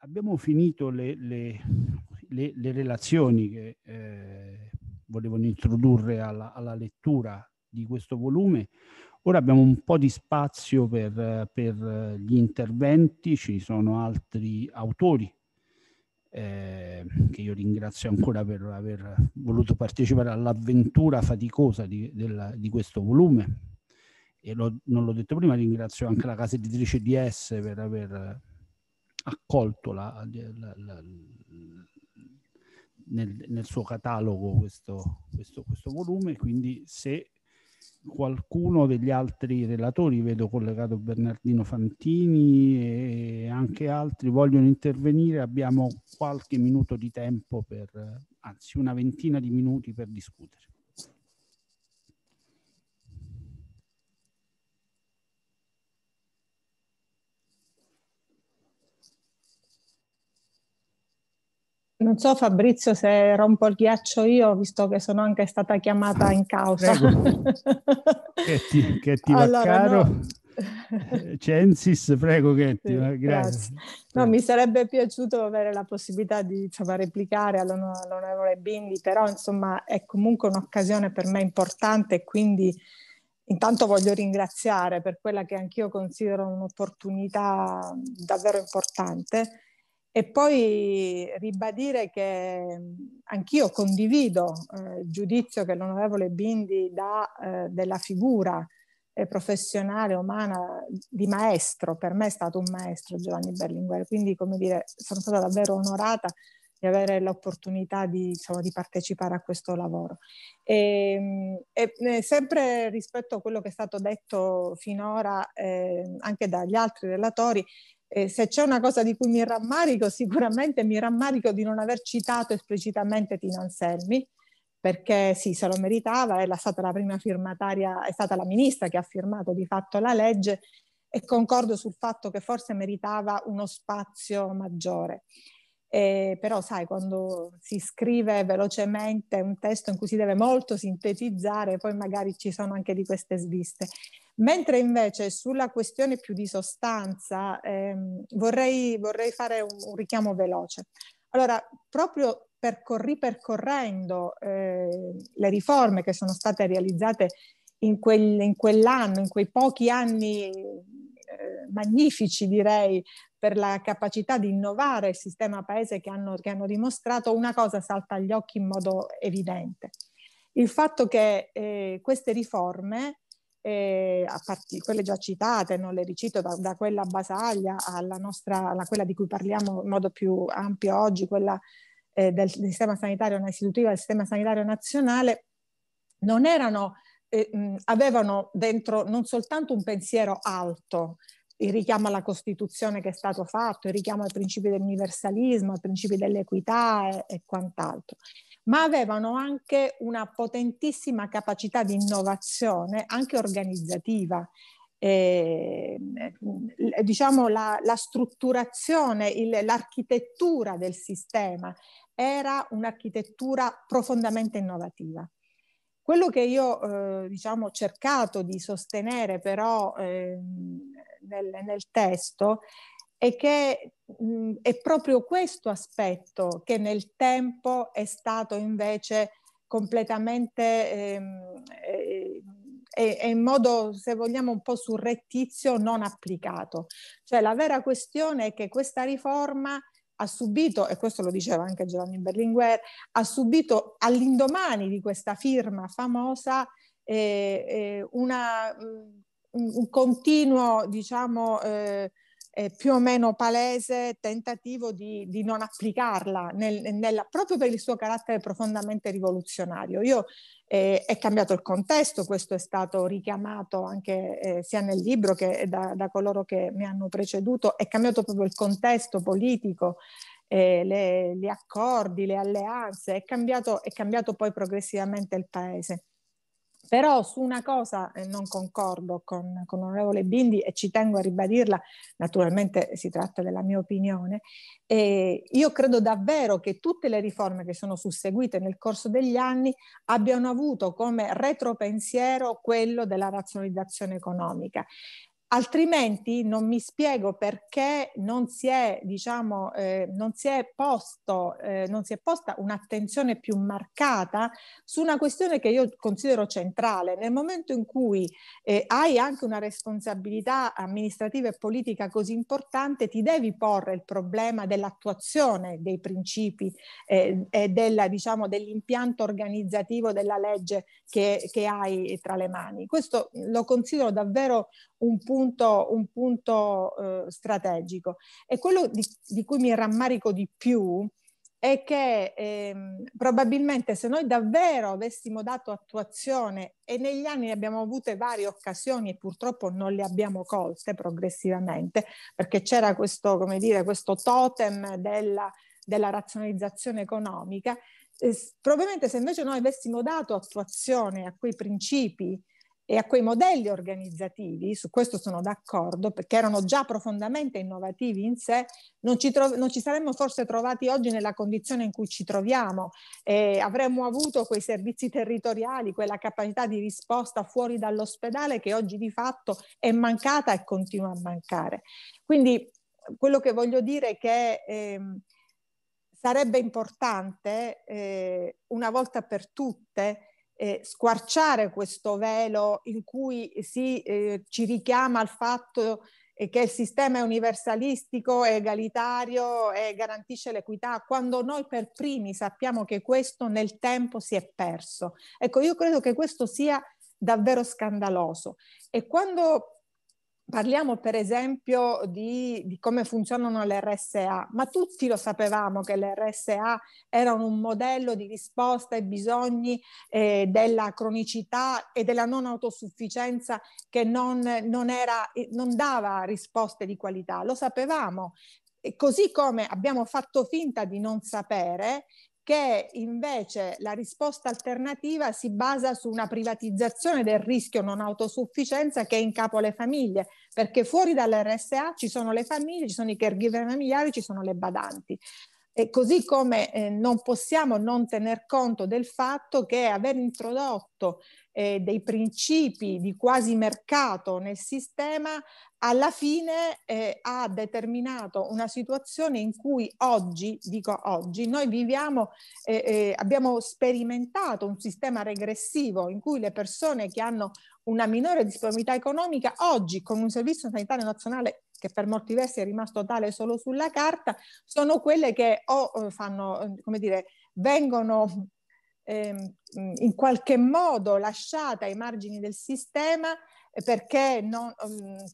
abbiamo finito le, le, le, le relazioni che eh, volevano introdurre alla, alla, lettura di questo volume. Ora abbiamo un po' di spazio per, per gli interventi, ci sono altri autori eh, che io ringrazio ancora per aver voluto partecipare all'avventura faticosa di, della, di questo volume. E lo, non l'ho detto prima, ringrazio anche la casa editrice di S per aver accolto la, la, la, nel, nel, suo catalogo questo, questo, questo volume, quindi se qualcuno degli altri relatori, vedo collegato Bernardino Fantini e anche altri, vogliono intervenire, abbiamo qualche minuto di tempo per, anzi una ventina di minuti per discutere. Non so Fabrizio se rompo il ghiaccio io, visto che sono anche stata chiamata in causa. che ti, che ti allora, va caro? No. Eh, Censis, prego Chetti, sì, grazie. grazie. No, mi sarebbe piaciuto avere la possibilità di insomma, replicare all'onorevole Bindi, però insomma è comunque un'occasione per me importante e quindi intanto voglio ringraziare per quella che anch'io considero un'opportunità davvero importante e poi ribadire che anch'io condivido eh, il giudizio che l'onorevole Bindi dà eh, della figura eh, professionale, umana, di maestro. Per me è stato un maestro Giovanni Berlinguer, quindi come dire, sono stata davvero onorata di avere l'opportunità di, diciamo, di, partecipare a questo lavoro. Ehm, e, e, eh, sempre rispetto a quello che è stato detto finora eh, anche dagli altri relatori, eh, se c'è una cosa di cui mi rammarico, sicuramente mi rammarico di non aver citato esplicitamente Tina Anselmi, perché sì, se lo meritava, è stata la prima firmataria, è stata la ministra che ha firmato di fatto la legge e concordo sul fatto che forse meritava uno spazio maggiore. Eh, però sai, quando si scrive velocemente un testo in cui si deve molto sintetizzare, poi magari ci sono anche di queste sviste. Mentre invece sulla questione più di sostanza ehm, vorrei, vorrei, fare un, un, richiamo veloce. Allora, proprio percor- ripercorrendo eh, le riforme che sono state realizzate in, quel, in quell'anno, in quei pochi anni eh, magnifici direi per la capacità di innovare il sistema paese che hanno, che hanno, dimostrato, una cosa salta agli occhi in modo evidente. Il fatto che eh, queste riforme eh, parte quelle già citate, non le ricito, da, da quella basaglia alla, nostra, alla quella di cui parliamo in modo più ampio oggi, quella eh, del, del, sistema sanitario istitutivo, del sistema sanitario nazionale, non erano, eh, mh, avevano dentro non soltanto un pensiero alto, il richiamo alla Costituzione che è stato fatto, il richiamo ai principi dell'universalismo, ai principi dell'equità e, e quant'altro, ma avevano anche una potentissima capacità di innovazione, anche organizzativa. Eh, diciamo la, la strutturazione, il, l'architettura del sistema era un'architettura profondamente innovativa. Quello che io eh, diciamo, ho cercato di sostenere però eh, nel, nel testo è che mh, è proprio questo aspetto che nel tempo è stato invece completamente ehm, eh, e, eh, e in modo, se vogliamo, un po' surrettizio non applicato. Cioè la vera questione è che questa riforma ha subito, e questo lo diceva anche Giovanni Berlinguer, ha subito all'indomani di questa firma famosa eh, eh, una, mm, un, un continuo diciamo, eh, eh, più o meno palese tentativo di, di non applicarla nel, nella, proprio per il suo carattere profondamente rivoluzionario. Io, eh, è cambiato il contesto, questo è stato richiamato anche eh, sia nel libro che da, da, coloro che mi hanno preceduto, è cambiato proprio il contesto politico, eh, le, gli accordi, le alleanze, è cambiato, è cambiato poi progressivamente il paese. Però su una cosa non concordo con, con l'onorevole Bindi e ci tengo a ribadirla, naturalmente si tratta della mia opinione, eh, io credo davvero che tutte le riforme che sono susseguite nel corso degli anni abbiano avuto come retropensiero quello della razionalizzazione economica. Altrimenti non mi spiego perché non si è, diciamo, eh, non si è, posto, eh, non si è posta un'attenzione più marcata su una questione che io considero centrale. Nel momento in cui eh, hai anche una responsabilità amministrativa e politica così importante, ti devi porre il problema dell'attuazione dei principi eh, e della, diciamo, dell'impianto organizzativo della legge che, che hai tra le mani. Questo lo considero davvero un punto, un punto eh, strategico. E quello di, di, cui mi rammarico di più è che ehm, probabilmente se noi davvero avessimo dato attuazione e negli anni abbiamo avute varie occasioni e purtroppo non le abbiamo colte progressivamente perché c'era questo, come dire, questo totem della, della razionalizzazione economica, eh, probabilmente se invece noi avessimo dato attuazione a quei principi e a quei modelli organizzativi, su questo sono d'accordo, perché erano già profondamente innovativi in sé, non ci, tro- non ci saremmo forse trovati oggi nella condizione in cui ci troviamo, eh, avremmo avuto quei servizi territoriali, quella capacità di risposta fuori dall'ospedale che oggi di fatto è mancata e continua a mancare. Quindi quello che voglio dire è che... Ehm, sarebbe importante eh, una volta per tutte eh, squarciare questo velo in cui si, eh, ci richiama al fatto eh, che il sistema è universalistico, è egalitario e eh, garantisce l'equità, quando noi per primi sappiamo che questo nel tempo si è perso. Ecco, io credo che questo sia davvero scandaloso. E quando Parliamo per esempio di, di, come funzionano le RSA, ma tutti lo sapevamo che le RSA erano un modello di risposta ai bisogni eh, della cronicità e della non autosufficienza che non, non, era, eh, non dava risposte di qualità, lo sapevamo. E così come abbiamo fatto finta di non sapere che invece la risposta alternativa si basa su una privatizzazione del rischio non autosufficienza che è in capo alle famiglie, perché fuori dall'RSA ci sono le famiglie, ci sono i caregiver familiari, ci sono le badanti. E così come eh, non possiamo non tener conto del fatto che aver introdotto eh, dei principi di quasi mercato nel sistema, alla fine eh, ha determinato una situazione in cui oggi, dico oggi, noi viviamo, eh, eh, abbiamo sperimentato un sistema regressivo in cui le persone che hanno una minore disponibilità economica oggi con un servizio sanitario nazionale che per molti versi è rimasto tale solo sulla carta, sono quelle che o eh, fanno, eh, come dire, vengono eh, in qualche modo lasciata ai margini del sistema eh, perché non,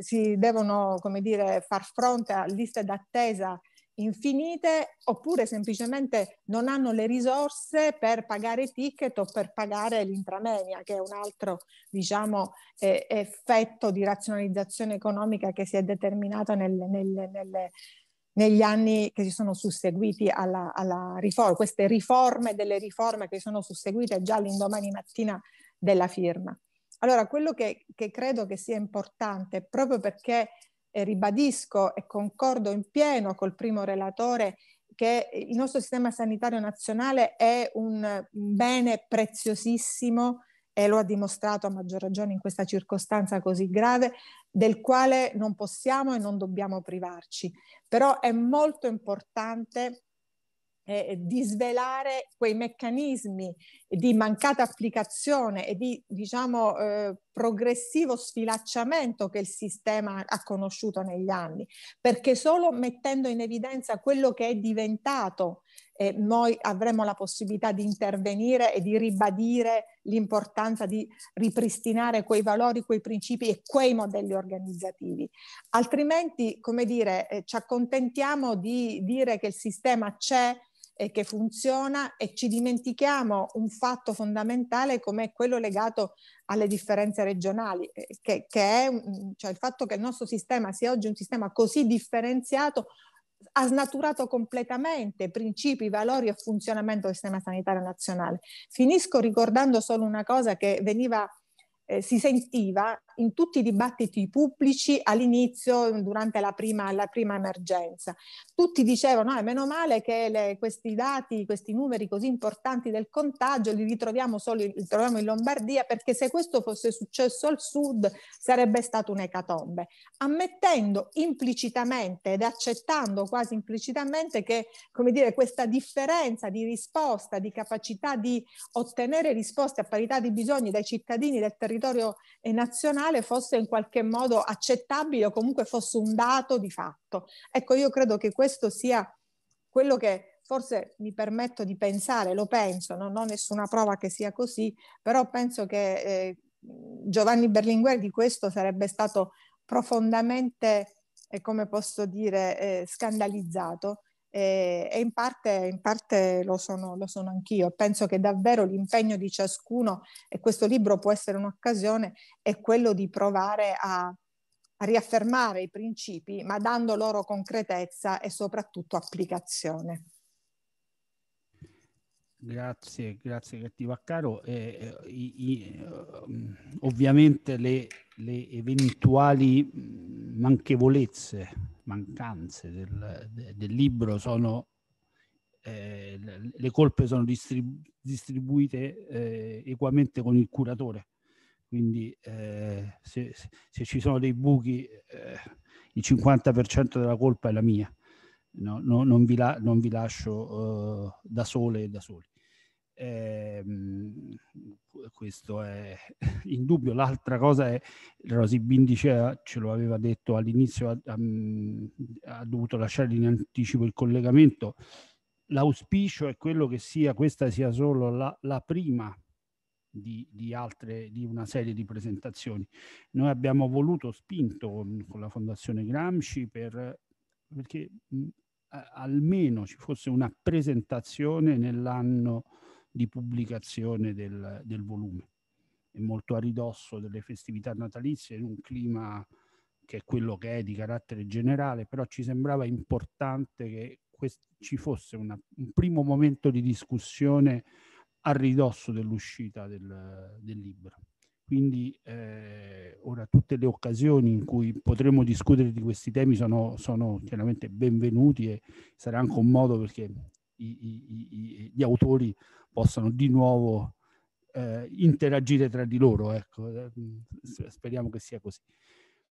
si devono come dire, far fronte a liste d'attesa infinite oppure semplicemente non hanno le risorse per pagare ticket o per pagare l'intramenia, che è un altro diciamo, eh, effetto di razionalizzazione economica che si è determinata nelle, nelle, nelle, negli anni che si sono susseguiti alla, alla riforma, queste riforme delle riforme che sono susseguite già l'indomani mattina della firma. Allora, quello che, che credo che sia importante, proprio perché eh, ribadisco e concordo in pieno col primo relatore che il nostro sistema sanitario nazionale è un bene preziosissimo e lo ha dimostrato a maggior ragione in questa circostanza così grave, del quale non possiamo e non dobbiamo privarci. Però è molto importante eh, di svelare quei meccanismi di mancata applicazione e di diciamo, eh, progressivo sfilacciamento che il sistema ha conosciuto negli anni, perché solo mettendo in evidenza quello che è diventato eh, noi avremo la possibilità di intervenire e di ribadire l'importanza di ripristinare quei valori, quei principi e quei modelli organizzativi. Altrimenti, come dire, eh, ci accontentiamo di dire che il sistema c'è, e che funziona e ci dimentichiamo un fatto fondamentale come quello legato alle differenze regionali, eh, che, che è cioè il fatto che il nostro sistema sia oggi un sistema così differenziato ha snaturato completamente principi, valori e funzionamento del sistema sanitario nazionale. Finisco ricordando solo una cosa che veniva eh, si sentiva in tutti i dibattiti pubblici all'inizio, durante la prima, la prima emergenza. Tutti dicevano, ah, meno male che le, questi dati, questi numeri così importanti del contagio li ritroviamo solo li ritroviamo in Lombardia, perché se questo fosse successo al sud sarebbe stato un'ecatombe, ammettendo implicitamente ed accettando quasi implicitamente che come dire, questa differenza di risposta, di capacità di ottenere risposte a parità di bisogni dai cittadini del territorio eh, nazionale, generale fosse in qualche modo accettabile o comunque fosse un dato di fatto. Ecco, io credo che questo sia quello che forse mi permetto di pensare, lo penso, non ho nessuna prova che sia così, però penso che eh, Giovanni Berlinguer di questo sarebbe stato profondamente, eh, come posso dire, eh, scandalizzato e, eh, e in, parte, in parte, lo, sono, lo sono anch'io. Penso che davvero l'impegno di ciascuno, e questo libro può essere un'occasione, è quello di provare a, a riaffermare i principi, ma dando loro concretezza e soprattutto applicazione. Grazie, grazie Cattiva Caro. Eh, eh, i, i, ovviamente le, le, eventuali manchevolezze mancanze del, del libro sono eh, le colpe sono distribu- distribuite eh, equamente con il curatore. Quindi eh, se, se, ci sono dei buchi, eh, il 50% della colpa è la mia. No, no, non, vi la- non, vi lascio eh, da sole e da soli. Eh, questo è in dubbio. L'altra cosa è, Rosy Bindice ce lo aveva detto all'inizio, ha, ha dovuto lasciare in anticipo il collegamento. L'auspicio è quello che sia, questa sia solo la, la prima di, di, altre, di una serie di presentazioni. Noi abbiamo voluto, spinto con, con la Fondazione Gramsci per, perché mh, almeno ci fosse una presentazione nell'anno di pubblicazione del, del volume. È molto a ridosso delle festività natalizie, in un clima che è quello che è di carattere generale, però ci sembrava importante che quest- ci fosse una, un primo momento di discussione a ridosso dell'uscita del, del libro. Quindi eh, ora tutte le occasioni in cui potremo discutere di questi temi sono, sono chiaramente benvenuti e sarà anche un modo perché i, i, i, gli autori possano di nuovo eh, interagire tra di loro. Ecco. Eh, mm, speriamo che sia così.